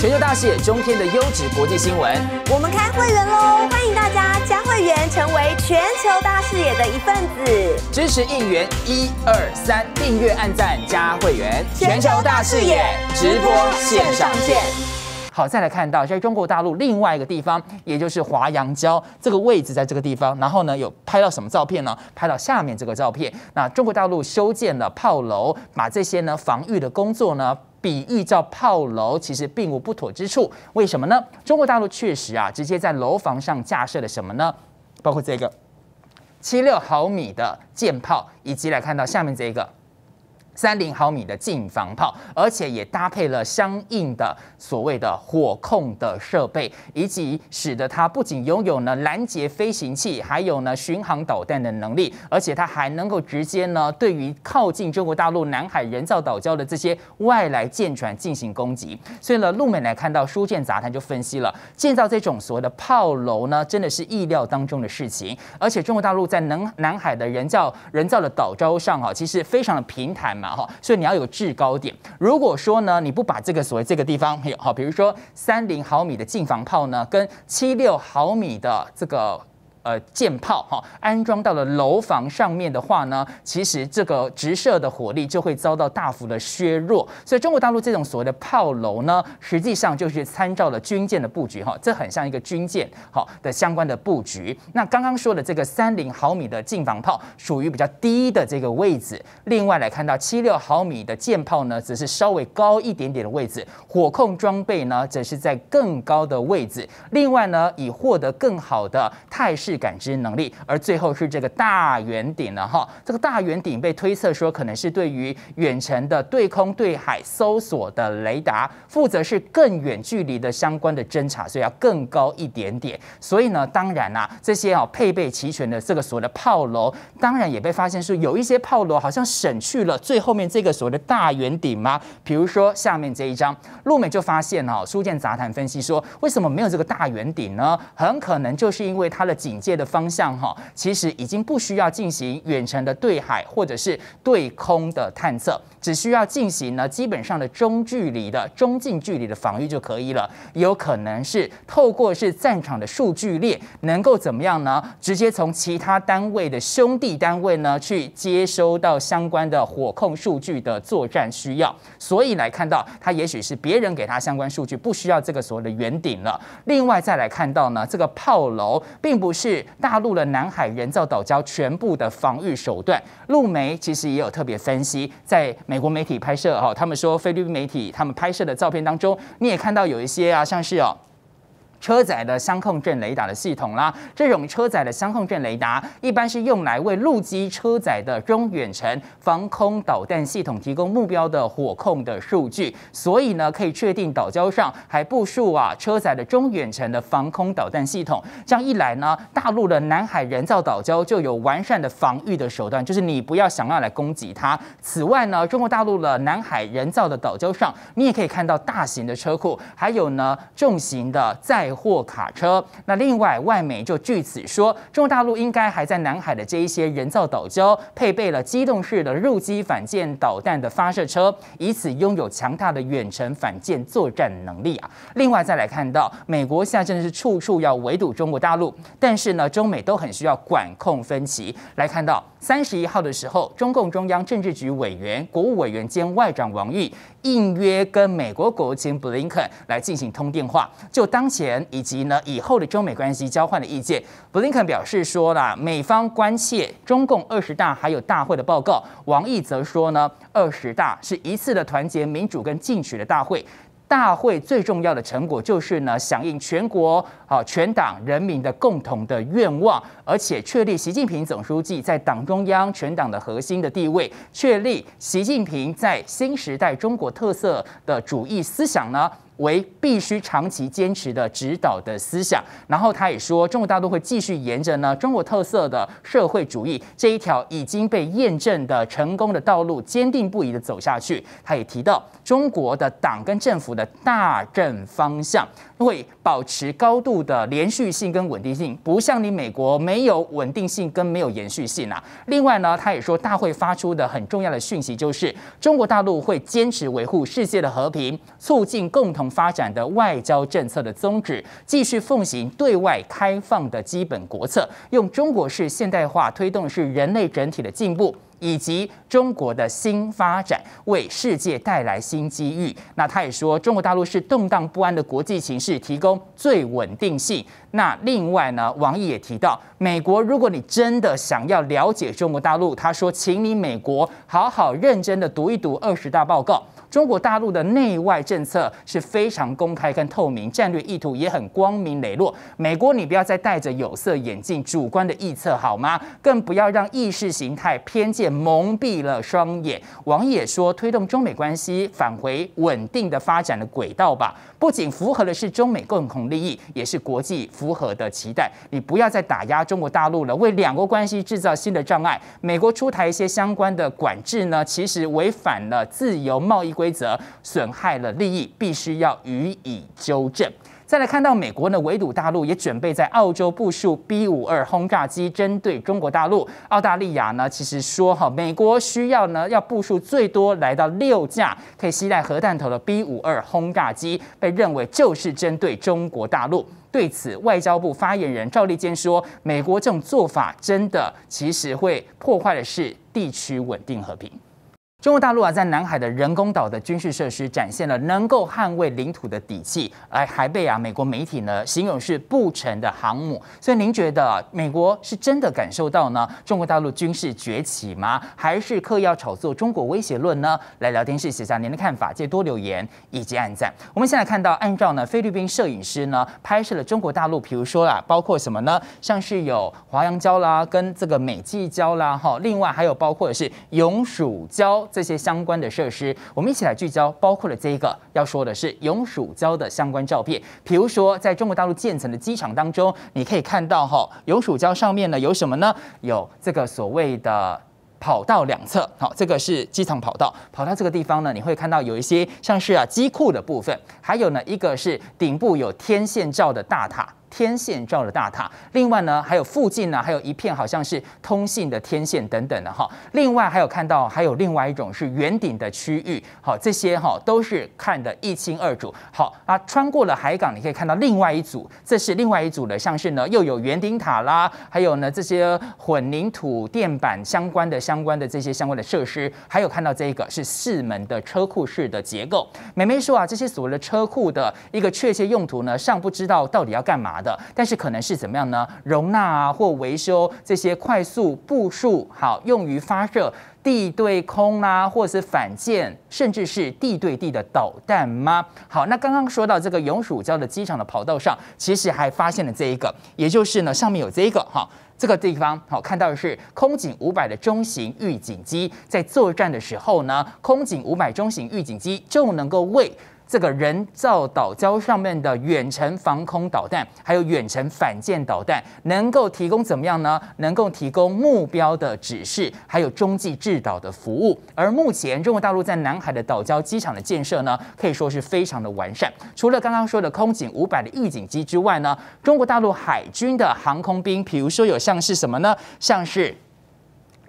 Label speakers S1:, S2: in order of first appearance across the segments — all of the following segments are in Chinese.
S1: 全球大视野，中天的优质国际新闻。我们开会员喽！欢迎大家加会员，成为全球大视野的一份子，支持应援，一二三，订阅、按赞、加会员。全球大视野直播，线上见。好，再来看到在中国大陆另外一个地方，也就是华阳礁这个位置，在这个地方，然后呢，有拍到什么照片呢？拍到下面这个照片。那中国大陆修建了炮楼，把这些呢防御的工作呢。比喻叫炮楼，其实并无不妥之处。为什么呢？中国大陆确实啊，直接在楼房上架设了什么呢？包括这个七六毫米的舰炮，以及来看到下面这个。三零毫米的近防炮，而且也搭配了相应的所谓的火控的设备，以及使得它不仅拥有呢拦截飞行器，还有呢巡航导弹的能力，而且它还能够直接呢对于靠近中国大陆南海人造岛礁的这些外来舰船进行攻击。所以呢，陆美来看到《书舰杂谈》就分析了建造这种所谓的炮楼呢，真的是意料当中的事情。而且中国大陆在南南海的人造人造的岛礁上啊，其实非常的平坦嘛。哈，所以你要有制高点。如果说呢，你不把这个所谓这个地方还有哈，比如说三零毫米的近防炮呢，跟七六毫米的这个。呃，舰炮哈，安装到了楼房上面的话呢，其实这个直射的火力就会遭到大幅的削弱。所以中国大陆这种所谓的炮楼呢，实际上就是参照了军舰的布局哈，这很像一个军舰好相关的布局。那刚刚说的这个三零毫米的近防炮属于比较低的这个位置，另外来看到七六毫米的舰炮呢，则是稍微高一点点的位置，火控装备呢，则是在更高的位置。另外呢，以获得更好的态势。感知能力，而最后是这个大圆顶呢？哈，这个大圆顶被推测说可能是对于远程的对空、对海搜索的雷达负责，是更远距离的相关的侦查，所以要更高一点点。所以呢，当然啊，这些啊配备齐全的这个所谓的炮楼，当然也被发现是有一些炮楼好像省去了最后面这个所谓的大圆顶吗？比如说下面这一张，陆美就发现哦，《书建杂谈》分析说，为什么没有这个大圆顶呢？很可能就是因为它的警。的方向哈，其实已经不需要进行远程的对海或者是对空的探测，只需要进行呢基本上的中距离的、中近距离的防御就可以了。有可能是透过是战场的数据链，能够怎么样呢？直接从其他单位的兄弟单位呢去接收到相关的火控数据的作战需要。所以来看到它也许是别人给他相关数据，不需要这个所谓的圆顶了。另外再来看到呢，这个炮楼并不是。是大陆的南海人造岛礁全部的防御手段。陆媒其实也有特别分析，在美国媒体拍摄哦，他们说菲律宾媒体他们拍摄的照片当中，你也看到有一些啊，像是哦。车载的相控阵雷达的系统啦，这种车载的相控阵雷达一般是用来为陆基车载的中远程防空导弹系统提供目标的火控的数据，所以呢，可以确定岛礁上还部署啊车载的中远程的防空导弹系统。这样一来呢，大陆的南海人造岛礁就有完善的防御的手段，就是你不要想要来攻击它。此外呢，中国大陆的南海人造的岛礁上，你也可以看到大型的车库，还有呢重型的载货卡车。那另外，外媒就据此说，中国大陆应该还在南海的这一些人造岛礁，配备了机动式的入机反舰导弹的发射车，以此拥有强大的远程反舰作战能力啊。另外，再来看到美国现在真的是处处要围堵中国大陆，但是呢，中美都很需要管控分歧。来看到。三十一号的时候，中共中央政治局委员、国务委员兼外长王毅应约跟美国国务卿布林肯来进行通电话，就当前以及呢以后的中美关系交换的意见。布林肯表示说啦，美方关切中共二十大还有大会的报告。王毅则说呢，二十大是一次的团结、民主跟进取的大会。大会最重要的成果就是呢，响应全国啊全党人民的共同的愿望，而且确立习近平总书记在党中央全党的核心的地位，确立习近平在新时代中国特色的主义思想呢。为必须长期坚持的指导的思想。然后他也说，中国大陆会继续沿着呢中国特色的社会主义这一条已经被验证的成功的道路坚定不移的走下去。他也提到，中国的党跟政府的大政方向会保持高度的连续性跟稳定性，不像你美国没有稳定性跟没有延续性啊。另外呢，他也说，大会发出的很重要的讯息就是，中国大陆会坚持维护世界的和平，促进共同。发展的外交政策的宗旨，继续奉行对外开放的基本国策，用中国式现代化推动是人类整体的进步，以及中国的新发展为世界带来新机遇。那他也说，中国大陆是动荡不安的国际形势提供最稳定性。那另外呢，王毅也提到，美国如果你真的想要了解中国大陆，他说，请你美国好好认真的读一读二十大报告。中国大陆的内外政策是非常公开跟透明，战略意图也很光明磊落。美国你不要再戴着有色眼镜，主观的臆测好吗？更不要让意识形态偏见蒙蔽了双眼。王毅也说，推动中美关系返回稳定的发展的轨道吧，不仅符合的是中美共同利益，也是国际。符合的期待，你不要再打压中国大陆了，为两国关系制造新的障碍。美国出台一些相关的管制呢，其实违反了自由贸易规则，损害了利益，必须要予以纠正。再来看到美国呢围堵大陆，也准备在澳洲部署 B 五二轰炸机，针对中国大陆。澳大利亚呢，其实说哈，美国需要呢要部署最多来到六架可以携带核弹头的 B 五二轰炸机，被认为就是针对中国大陆。对此，外交部发言人赵立坚说：“美国这种做法，真的其实会破坏的是地区稳定和平。”中国大陆啊，在南海的人工岛的军事设施，展现了能够捍卫领土的底气，而还被啊美国媒体呢形容是不成的航母。所以您觉得美国是真的感受到呢中国大陆军事崛起吗？还是刻意要炒作中国威胁论呢？来聊天室写下您的看法，借多留言以及按赞。我们现在看到，按照呢菲律宾摄影师呢拍摄了中国大陆，比如说啊，包括什么呢？像是有华阳礁啦，跟这个美济礁啦，哈，另外还有包括是永暑礁。这些相关的设施，我们一起来聚焦，包括了这一个要说的是永暑礁的相关照片。比如说，在中国大陆建成的机场当中，你可以看到哈永暑礁上面呢有什么呢？有这个所谓的跑道两侧，好，这个是机场跑道。跑道这个地方呢，你会看到有一些像是啊机库的部分，还有呢一个是顶部有天线罩的大塔。天线罩的大塔，另外呢，还有附近呢，还有一片好像是通信的天线等等的哈。另外还有看到，还有另外一种是圆顶的区域，好，这些哈都是看得一清二楚。好，啊，穿过了海港，你可以看到另外一组，这是另外一组的，像是呢又有圆顶塔啦，还有呢这些混凝土垫板相关的、相关的这些相关的设施，还有看到这个是四门的车库式的结构。美妹说啊，这些所谓的车库的一个确切用途呢，尚不知道到底要干嘛。的，但是可能是怎么样呢？容纳啊或维修这些快速步数，好用于发射地对空啊，或者是反舰，甚至是地对地的导弹吗？好，那刚刚说到这个永暑礁的机场的跑道上，其实还发现了这一个，也就是呢上面有这一个哈，这个地方好看到的是空警五百的中型预警机，在作战的时候呢，空警五百中型预警机就能够为。这个人造岛礁上面的远程防空导弹，还有远程反舰导弹，能够提供怎么样呢？能够提供目标的指示，还有中继制导的服务。而目前中国大陆在南海的岛礁机场的建设呢，可以说是非常的完善。除了刚刚说的空警五百的预警机之外呢，中国大陆海军的航空兵，比如说有像是什么呢？像是。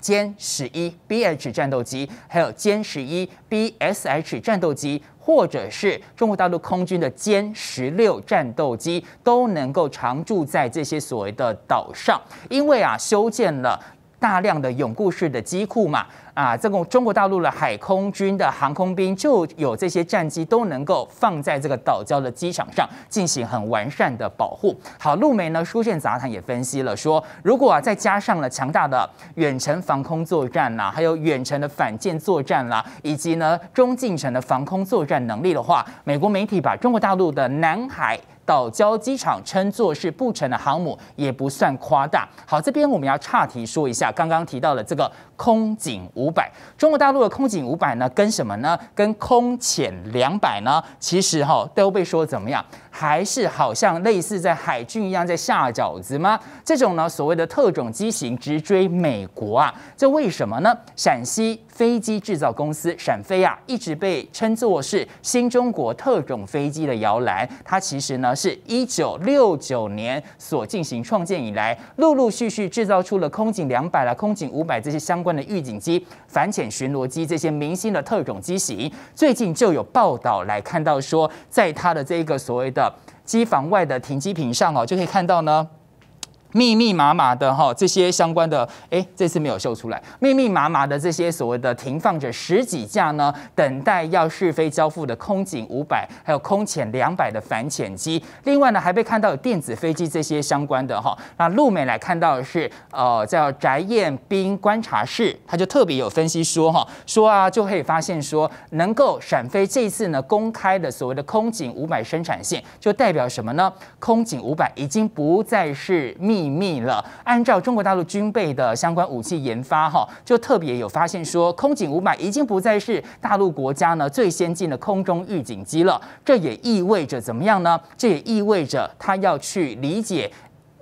S1: 歼十一 B H 战斗机，还有歼十一 B S H 战斗机，或者是中国大陆空军的歼十六战斗机，都能够常驻在这些所谓的岛上，因为啊，修建了。大量的永固式的机库嘛，啊，这个中国大陆的海空军的航空兵就有这些战机都能够放在这个岛礁的机场上进行很完善的保护。好，陆媒呢《书剑杂谈》也分析了说，如果啊再加上了强大的远程防空作战啦，还有远程的反舰作战啦，以及呢中近程的防空作战能力的话，美国媒体把中国大陆的南海。岛礁机场称作是不成的航母也不算夸大。好，这边我们要岔题说一下，刚刚提到了这个空警五百，中国大陆的空警五百呢，跟什么呢？跟空潜两百呢？其实哈都被说怎么样？还是好像类似在海军一样在下饺子吗？这种呢所谓的特种机型直追美国啊，这为什么呢？陕西。飞机制造公司闪飞啊，一直被称作是新中国特种飞机的摇篮。它其实呢是一九六九年所进行创建以来，陆陆续续制造出了空警两百啦、空警五百这些相关的预警机、反潜巡逻机这些明星的特种机型。最近就有报道来看到说，在它的这个所谓的机房外的停机坪上哦，就可以看到呢。密密麻麻的哈，这些相关的哎，这次没有秀出来。密密麻麻的这些所谓的停放着十几架呢，等待要试飞交付的空警五百，还有空潜两百的反潜机。另外呢，还被看到有电子飞机这些相关的哈。那陆美来看到的是呃，叫翟彦斌观察室，他就特别有分析说哈，说啊，就可以发现说，能够闪飞这次呢公开的所谓的空警五百生产线，就代表什么呢？空警五百已经不再是密。秘密了。按照中国大陆军备的相关武器研发，哈，就特别有发现说，空警五百已经不再是大陆国家呢最先进的空中预警机了。这也意味着怎么样呢？这也意味着他要去理解，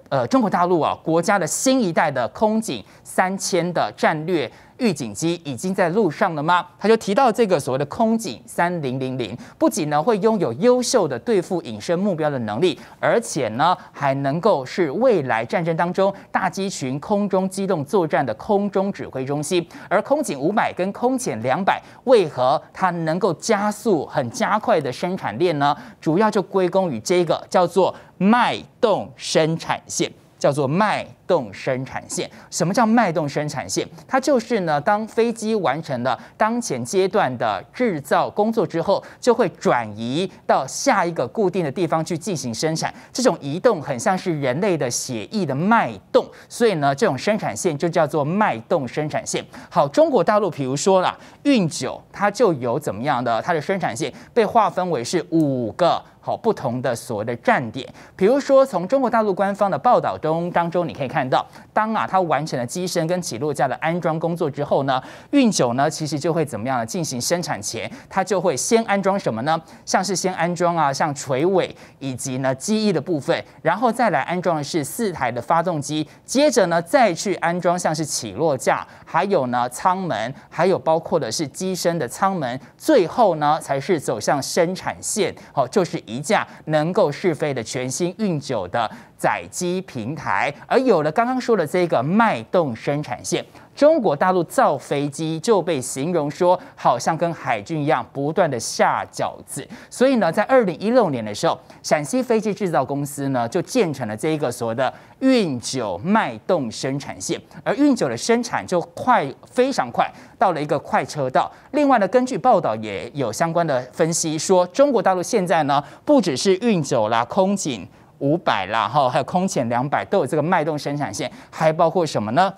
S1: 呃，中国大陆啊国家的新一代的空警三千的战略。预警机已经在路上了吗？他就提到这个所谓的空警三零零零，不仅呢会拥有优秀的对付隐身目标的能力，而且呢还能够是未来战争当中大机群空中机动作战的空中指挥中心。而空警五百跟空潜两百，为何它能够加速很加快的生产链呢？主要就归功于这个叫做脉动生产线。叫做脉动生产线。什么叫脉动生产线？它就是呢，当飞机完成了当前阶段的制造工作之后，就会转移到下一个固定的地方去进行生产。这种移动很像是人类的血液的脉动，所以呢，这种生产线就叫做脉动生产线。好，中国大陆，譬如说了运九，它就有怎么样的？它的生产线被划分为是五个。好，不同的所谓的站点，比如说从中国大陆官方的报道中当中，你可以看到，当啊它完成了机身跟起落架的安装工作之后呢，运九呢其实就会怎么样呢？进行生产前，它就会先安装什么呢？像是先安装啊，像垂尾以及呢机翼的部分，然后再来安装的是四台的发动机，接着呢再去安装像是起落架，还有呢舱门，还有包括的是机身的舱门，最后呢才是走向生产线。好，就是一。一架能够试飞的全新运九的载机平台，而有了刚刚说的这个脉动生产线。中国大陆造飞机就被形容说，好像跟海军一样，不断的下饺子。所以呢，在二零一六年的时候，陕西飞机制造公司呢就建成了这一个所谓的运九脉动生产线，而运九的生产就快非常快，到了一个快车道。另外呢，根据报道也有相关的分析说，中国大陆现在呢不只是运九啦、空警五百啦、哈还有空潜两百都有这个脉动生产线，还包括什么呢？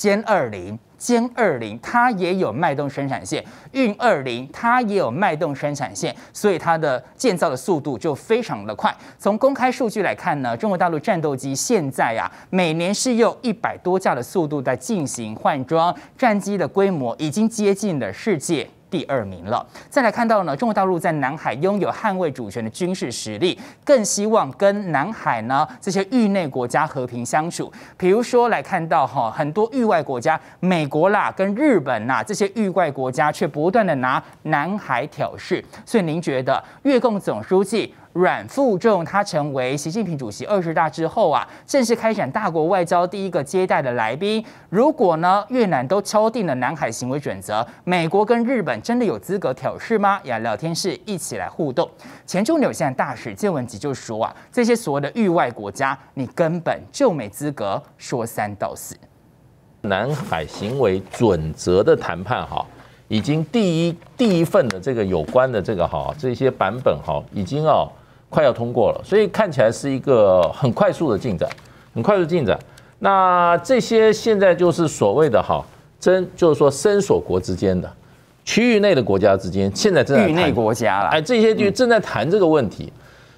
S1: 歼二零、歼二零，它也有脉动生产线；运二零，它也有脉动生产线。所以它的建造的速度就非常的快。从公开数据来看呢，中国大陆战斗机现在呀，每年是用一百多架的速度在进行换装，战机的规模已经接近了世界。第二名了。再来看到呢，中国大陆在南海拥有捍卫主权的军事实力，更希望跟南海呢这些域内国家和平相处。比如说来看到哈，很多域外国家，美国啦跟日本呐这些域外国家，却不断的拿南海挑事。所以您觉得，越共总书记？阮富仲他成为习近平主席二十大之后啊，正式开展大国外交第一个接待的来宾。如果呢越南都敲定了南海行为准则，美国跟日本真的有资格挑事吗？呀，聊天室一起来互动。前驻纽西兰大使建文吉就说啊，这些所谓的域外国家，你根本就没资格说三道四。
S2: 南海行为准则的谈判哈，已经第一第一份的这个有关的这个哈这些版本哈，已经哦。快要通过了，所以看起来是一个很快速的进展，很快速进展。那这些现在就是所谓的哈真就是说深锁国之间的区域内的国家之间，现在正在域内国家了。哎，这些就正在谈这个问题。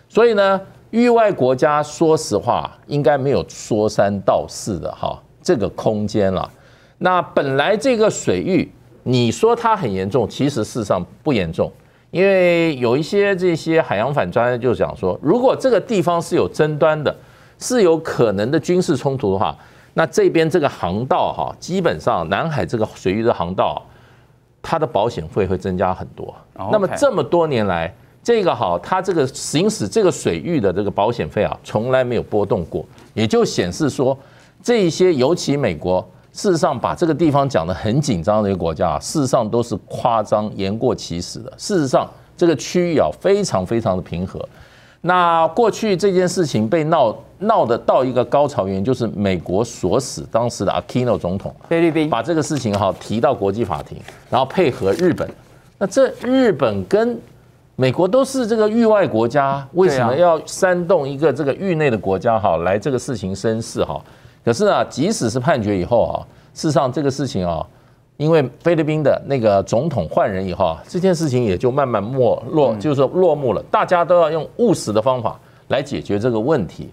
S2: 所以呢，域外国家说实话应该没有说三道四的哈这个空间了。那本来这个水域，你说它很严重，其实事实上不严重。因为有一些这些海洋反专家就讲说，如果这个地方是有争端的，是有可能的军事冲突的话，那这边这个航道哈，基本上南海这个水域的航道，它的保险费会增加很多。那么这么多年来，这个哈，它这个行驶这个水域的这个保险费啊，从来没有波动过，也就显示说，这一些尤其美国。事实上，把这个地方讲得很紧张的一个国家啊，事实上都是夸张言过其实的。事实上，这个区域啊非常非常的平和。那过去这件事情被闹闹的到一个高潮，原因就是美国锁死当时的阿基诺总统，菲律宾把这个事情哈提到国际法庭，然后配合日本。那这日本跟美国都是这个域外国家，为什么要煽动一个这个域内的国家哈来这个事情生事哈？可是啊，即使是判决以后啊，事实上这个事情啊，因为菲律宾的那个总统换人以后，啊，这件事情也就慢慢没落，就是说落幕了。大家都要用
S1: 务实的方法来解决这个问题。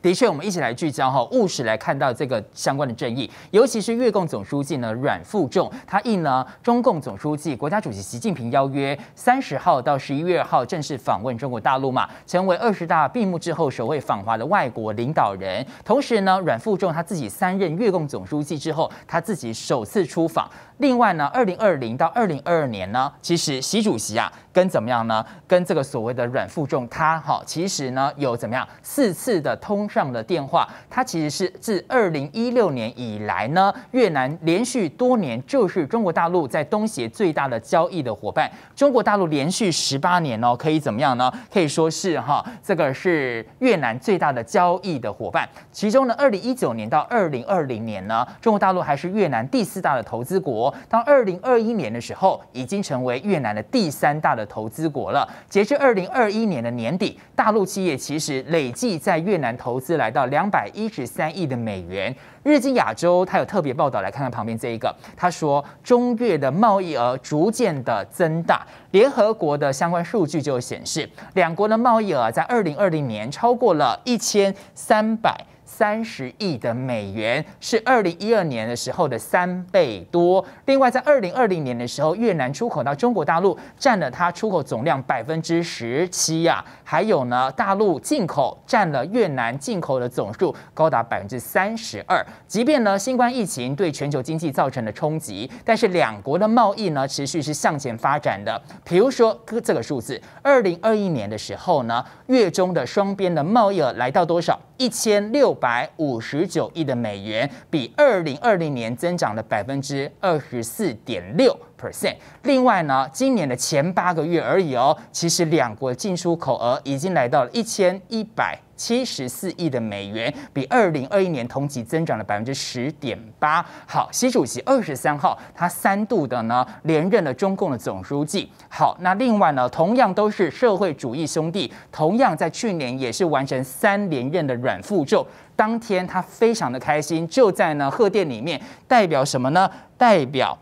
S1: 的确，我们一起来聚焦哈，务实来看到这个相关的争议，尤其是越共总书记呢阮富仲，他应呢中共总书记、国家主席习近平邀约，三十号到十一月号正式访问中国大陆嘛，成为二十大闭幕之后首位访华的外国领导人。同时呢，阮富仲他自己三任越共总书记之后，他自己首次出访。另外呢，二零二零到二零二二年呢，其实习主席啊，跟怎么样呢？跟这个所谓的阮富仲，他哈，其实呢有怎么样四次的通上的电话。他其实是自二零一六年以来呢，越南连续多年就是中国大陆在东协最大的交易的伙伴。中国大陆连续十八年哦，可以怎么样呢？可以说是哈，这个是越南最大的交易的伙伴。其中呢，二零一九年到二零二零年呢，中国大陆还是越南第四大的投资国。到二零二一年的时候，已经成为越南的第三大的投资国了。截至二零二一年的年底，大陆企业其实累计在越南投资来到两百一十三亿的美元。日经亚洲它有特别报道，来看看旁边这一个。他说，中越的贸易额逐渐的增大。联合国的相关数据就显示，两国的贸易额在二零二零年超过了一千三百。三十亿的美元是二零一二年的时候的三倍多。另外，在二零二零年的时候，越南出口到中国大陆占了它出口总量百分之十七呀。还有呢，大陆进口占了越南进口的总数高达百分之三十二。即便呢，新冠疫情对全球经济造成的冲击，但是两国的贸易呢，持续是向前发展的。比如说，这个数字，二零二一年的时候呢，越中的双边的贸易额来到多少？一千六百五十九亿的美元，比二零二零年增长了百分之二十四点六。percent。另外呢，今年的前八个月而已哦，其实两国进出口额已经来到了一千一百七十四亿的美元，比二零二一年同期增长了百分之十点八。好，习主席二十三号他三度的呢连任了中共的总书记。好，那另外呢，同样都是社会主义兄弟，同样在去年也是完成三连任的阮富仲，当天他非常的开心，就在呢贺电里面代表什么呢？代表。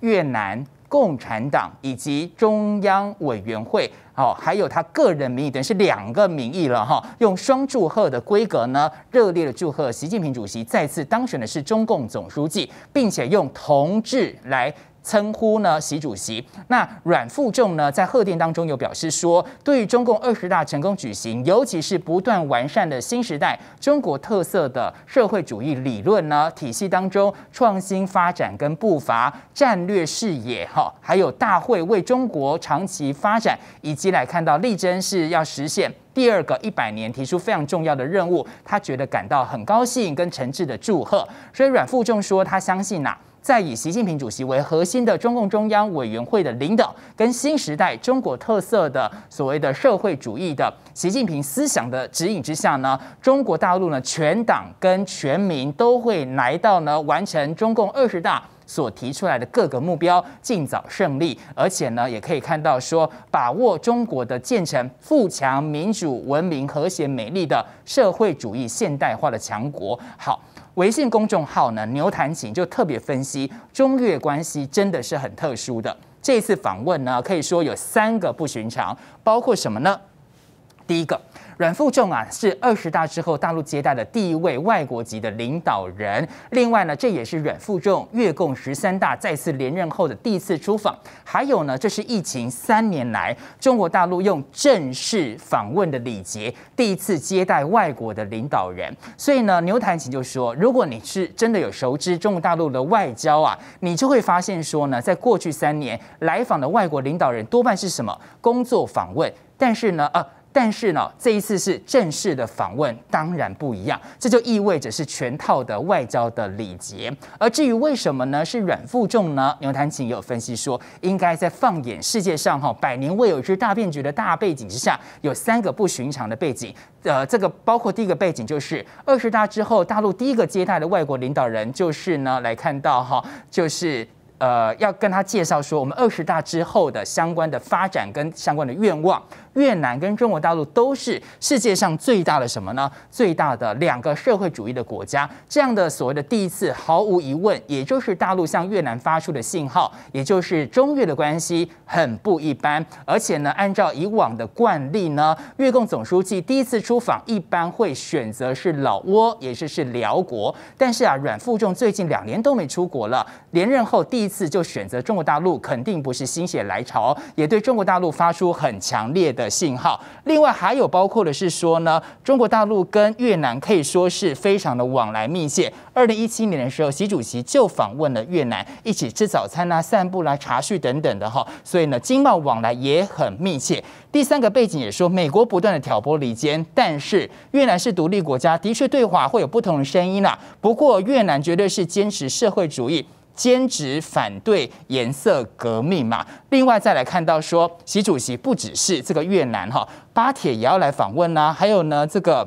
S1: 越南共产党以及中央委员会，哦，还有他个人名义，等于是两个名义了哈。用双祝贺的规格呢，热烈的祝贺习近平主席再次当选的是中共总书记，并且用同志来。称呼呢，习主席。那阮富仲呢，在贺电当中有表示说，对于中共二十大成功举行，尤其是不断完善的新时代中国特色的社会主义理论呢体系当中创新发展跟步伐、战略视野哈，还有大会为中国长期发展以及来看到力争是要实现第二个一百年提出非常重要的任务，他觉得感到很高兴跟诚挚的祝贺。所以阮富仲说，他相信呐。在以习近平主席为核心的中共中央委员会的领导，跟新时代中国特色的所谓的社会主义的习近平思想的指引之下呢，中国大陆呢全党跟全民都会来到呢完成中共二十大所提出来的各个目标，尽早胜利，而且呢也可以看到说，把握中国的建成富强、民主、文明、和谐、美丽的社会主义现代化的强国。好。微信公众号呢，牛弹琴就特别分析中越关系真的是很特殊的。这次访问呢，可以说有三个不寻常，包括什么呢？第一个。阮富仲啊，是二十大之后大陆接待的第一位外国籍的领导人。另外呢，这也是阮富仲越共十三大再次连任后的第一次出访。还有呢，这是疫情三年来中国大陆用正式访问的礼节第一次接待外国的领导人。所以呢，牛弹琴就说，如果你是真的有熟知中国大陆的外交啊，你就会发现说呢，在过去三年来访的外国领导人多半是什么工作访问，但是呢，啊。但是呢，这一次是正式的访问，当然不一样。这就意味着是全套的外交的礼节。而至于为什么呢？是软负重呢？牛弹琴有分析说，应该在放眼世界上哈，百年未有之大变局的大背景之下，有三个不寻常的背景。呃，这个包括第一个背景就是二十大之后，大陆第一个接待的外国领导人就是呢，来看到哈，就是呃，要跟他介绍说，我们二十大之后的相关的发展跟相关的愿望。越南跟中国大陆都是世界上最大的什么呢？最大的两个社会主义的国家。这样的所谓的第一次，毫无疑问，也就是大陆向越南发出的信号，也就是中越的关系很不一般。而且呢，按照以往的惯例呢，越共总书记第一次出访一般会选择是老挝，也就是是国。但是啊，阮富仲最近两年都没出国了，连任后第一次就选择中国大陆，肯定不是心血来潮，也对中国大陆发出很强烈的。的信号，另外还有包括的是说呢，中国大陆跟越南可以说是非常的往来密切。二零一七年的时候，习主席就访问了越南，一起吃早餐啊、散步来茶叙等等的哈。所以呢，经贸往来也很密切。第三个背景也说，美国不断的挑拨离间，但是越南是独立国家，的确对华会有不同的声音啦。不过越南绝对是坚持社会主义。坚持反对颜色革命嘛。另外再来看到说，习主席不只是这个越南哈，巴铁也要来访问啦，还有呢这个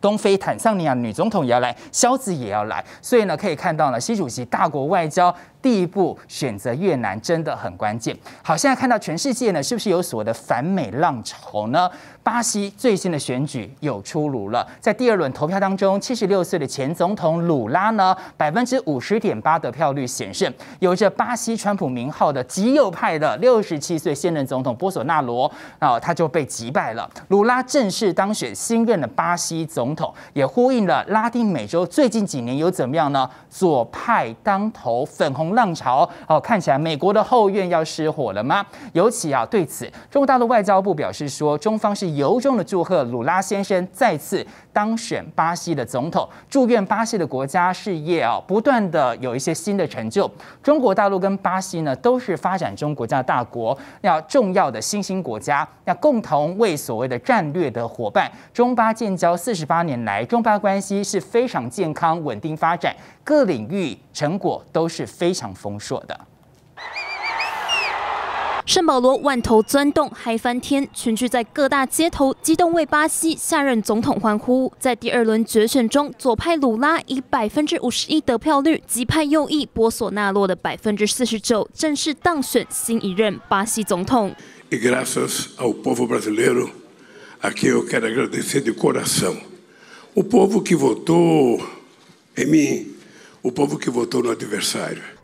S1: 东非坦桑尼亚女总统也要来，肖子也要来，所以呢可以看到呢，习主席大国外交。第一步选择越南真的很关键。好，现在看到全世界呢，是不是有所谓的反美浪潮呢？巴西最新的选举有出炉了，在第二轮投票当中，七十六岁的前总统鲁拉呢，百分之五十点八的票率险胜。有着“巴西川普”名号的极右派的六十七岁现任总统波索纳罗，啊，他就被击败了。鲁拉正式当选新任的巴西总统，也呼应了拉丁美洲最近几年有怎么样呢？左派当头，粉红。浪潮哦，看起来美国的后院要失火了吗？尤其啊，对此，中国大陆外交部表示说，中方是由衷的祝贺鲁拉先生再次。当选巴西的总统，祝愿巴西的国家事业啊，不断的有一些新的成就。中国大陆跟巴西呢，都是发展中国家大国，要重要的新兴国家，要共同为所谓的战略的伙伴。中巴建交四十八年来，中巴关系是非常健康、稳定发展，各领域成果都是非常丰硕的。
S3: 圣保罗万头钻洞嗨翻天，群聚在各大街头，激动为巴西下任总统欢呼。在第二轮决选中，左派鲁拉以百分之五十一得票率，击败右翼波索纳洛的百分之四十九，正式当选新一任巴西总统。E graças ao povo brasileiro a quem eu quero agradecer de coração, o povo que votou em mim.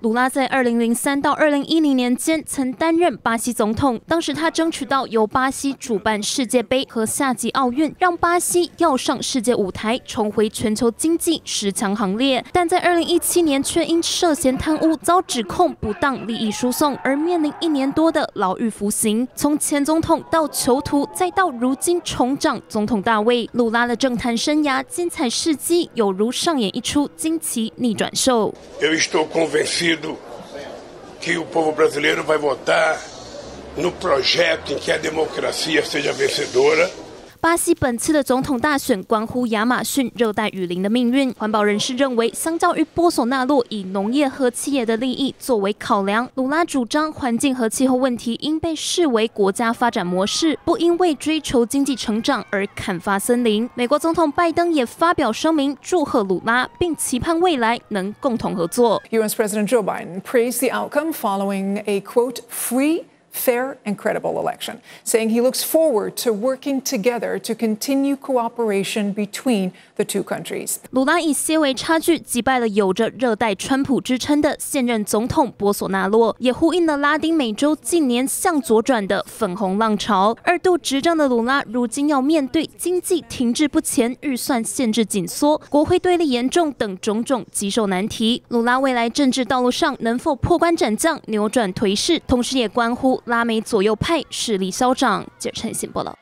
S3: 卢拉在2003到2010年间曾担任巴西总统，当时他争取到由巴西主办世界杯和夏季奥运，让巴西要上世界舞台，重回全球经济十强行列。但在2017年却因涉嫌贪污，遭指控不当利益输送，而面临一年多的牢狱服刑。从前总统到囚徒，再到如今重掌总统大位，卢拉的政坛生涯精彩事迹，有如上演一出惊奇逆转。Eu estou convencido que o povo brasileiro vai votar no projeto em que a democracia seja vencedora 巴西本次的总统大选关乎亚马逊热带雨林的命运。环保人士认为，相较于波索纳洛以农业和企业的利益作为考量，鲁拉主张环境和气候问题应被视为国家发展模式，不因为追求经济成长而砍伐森林。美国总统拜登也发表声明，祝贺鲁拉，并期盼未来能共同合作。U.S. President Joe Biden praised the outcome following a quote free. Fair and credible election, saying he looks forward to working together to continue cooperation between the two countries. 鲁拉以些微差距击败了有着“热带川普”之称的现任总统博索纳洛，也呼应了拉丁美洲近年向左转的粉红浪潮。二度执政的鲁拉如今要面对经济停滞不前、预算限制紧缩、国会对立严重等种种棘手难题。鲁拉未来政治道路上能否破关斩将、扭转颓势，同时也关乎。拉美左右派势力嚣张，就成信不了。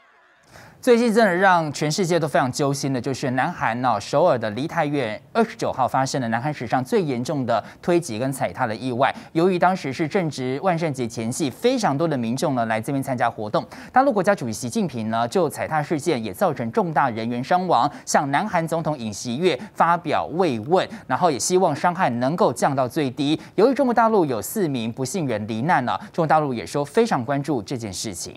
S1: 最近真的让全世界都非常揪心的，就是南韩呢首尔的梨泰院二十九号发生了南韩史上最严重的推挤跟踩踏的意外。由于当时是正值万圣节前夕，非常多的民众呢来这边参加活动。大陆国家主席习近平呢就踩踏事件也造成重大人员伤亡，向南韩总统尹锡月发表慰问，然后也希望伤害能够降到最低。由于中国大陆有四名不幸人罹难呢，中国大陆也说非常关注这件事情。